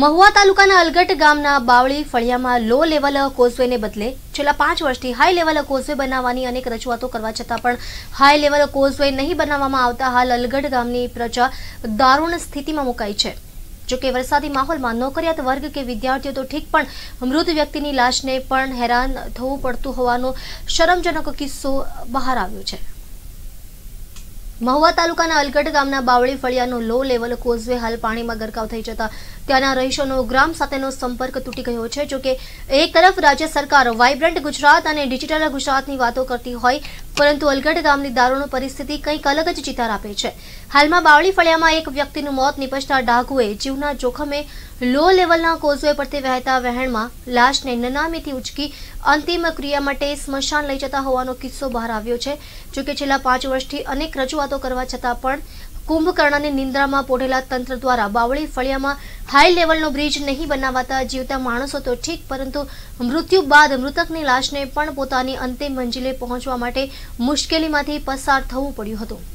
મહુવા તાલુકાના અલગટ ગામના બાવળી ફળિયામાં લો લેવલ કોઝવેને બદલે છેલ્લા પાંચ વર્ષથી હાઈ લેવલ કોઝવે બનાવવાની અનેક રજૂઆતો કરવા છતાં પણ હાઈ લેવલ કોઝવે નહીં બનાવવામાં આવતા હાલ અલગઢ ગામની પ્રજા દારૂણ સ્થિતિમાં મુકાઈ છે જોકે વરસાદી માહોલમાં નોકરિયાત વર્ગ કે વિદ્યાર્થીઓ તો ઠીક પણ મૃત વ્યક્તિની લાશને પણ હેરાન થવું પડતું હોવાનો શરમજનક કિસ્સો બહાર આવ્યો છે મહુવા તાલુકાના અલગઢ ગામના બાવળી ફળિયાનો લો લેવલ કોઝવે હાલ પાણીમાં ગરકાવ થઈ જતા ત્યાંના રહીશોનો ગ્રામ સાથેનો સંપર્ક તૂટી ગયો છે જોકે એક તરફ રાજ્ય સરકાર વાયબ્રન્ટ ગુજરાત અને ડિજિટલ ગુજરાતની વાતો કરતી હોય પરંતુ અલગઢ ગામની દારૂનો પરિસ્થિતિ કંઈક અલગ જ ચિતાર આપે છે હાલમાં બાવળી ફળિયામાં એક વ્યક્તિનું મોત નિપજતા ડાઘુએ જીવના જોખમે લો લેવલના કોઝવે પરથી વહેતા વહેણમાં લાશને નનામીથી ઉચકી અંતિમ ક્રિયા માટે સ્મશાન લઈ જતા હોવાનો કિસ્સો બહાર આવ્યો છે જોકે છેલ્લા પાંચ વર્ષથી અનેક રજૂઆતો કરવા છતાં પણ કુંભકર્ણની નિંદ્રામાં પોઢેલા તંત્ર દ્વારા બાવળી ફળિયામાં હાઈ લેવલનો બ્રિજ નહીં બનાવાતા જીવતા માણસો તો ઠીક પરંતુ મૃત્યુ બાદ મૃતકની લાશને પણ પોતાની અંતિમ મંજિલે પહોંચવા માટે મુશ્કેલીમાંથી પસાર થવું પડ્યું હતું